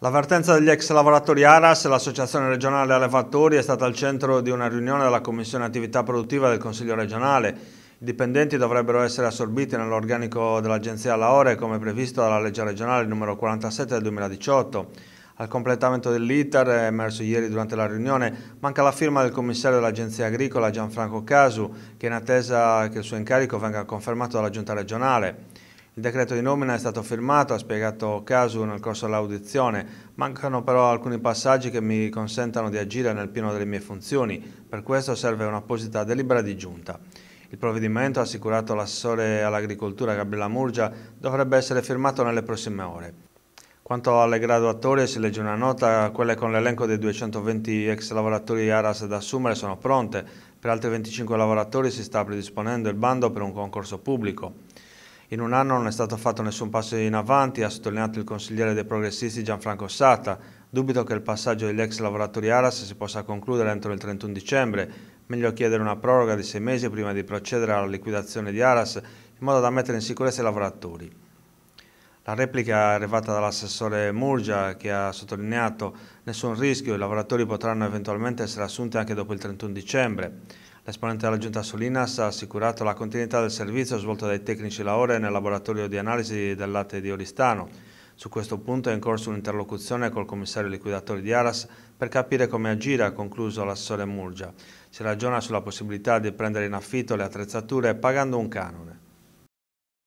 L'avvertenza degli ex lavoratori Aras, l'Associazione regionale allevatori, è stata al centro di una riunione della Commissione Attività Produttiva del Consiglio regionale. I dipendenti dovrebbero essere assorbiti nell'organico dell'Agenzia Laore come previsto dalla legge regionale numero 47 del 2018. Al completamento dell'iter, emerso ieri durante la riunione, manca la firma del commissario dell'Agenzia Agricola Gianfranco Casu, che è in attesa che il suo incarico venga confermato dalla Giunta regionale. Il decreto di nomina è stato firmato, ha spiegato Casu nel corso dell'audizione. Mancano però alcuni passaggi che mi consentano di agire nel pieno delle mie funzioni. Per questo serve un'apposita delibera di giunta. Il provvedimento, ha assicurato l'assessore all'agricoltura Gabriella Murgia, dovrebbe essere firmato nelle prossime ore. Quanto alle graduatorie si legge una nota, quelle con l'elenco dei 220 ex lavoratori Aras da assumere sono pronte, per altri 25 lavoratori si sta predisponendo il bando per un concorso pubblico. In un anno non è stato fatto nessun passo in avanti, ha sottolineato il consigliere dei progressisti Gianfranco Sata. Dubito che il passaggio degli ex lavoratori Aras si possa concludere entro il 31 dicembre. Meglio chiedere una proroga di sei mesi prima di procedere alla liquidazione di Aras in modo da mettere in sicurezza i lavoratori. La replica è arrivata dall'assessore Murgia che ha sottolineato nessun rischio, i lavoratori potranno eventualmente essere assunti anche dopo il 31 dicembre. L'esponente della giunta Solinas ha assicurato la continuità del servizio svolto dai tecnici Laore nel laboratorio di analisi del latte di Oristano. Su questo punto è in corso un'interlocuzione col commissario liquidatore di Aras per capire come agire, ha concluso l'assessore Murgia. Si ragiona sulla possibilità di prendere in affitto le attrezzature pagando un canone.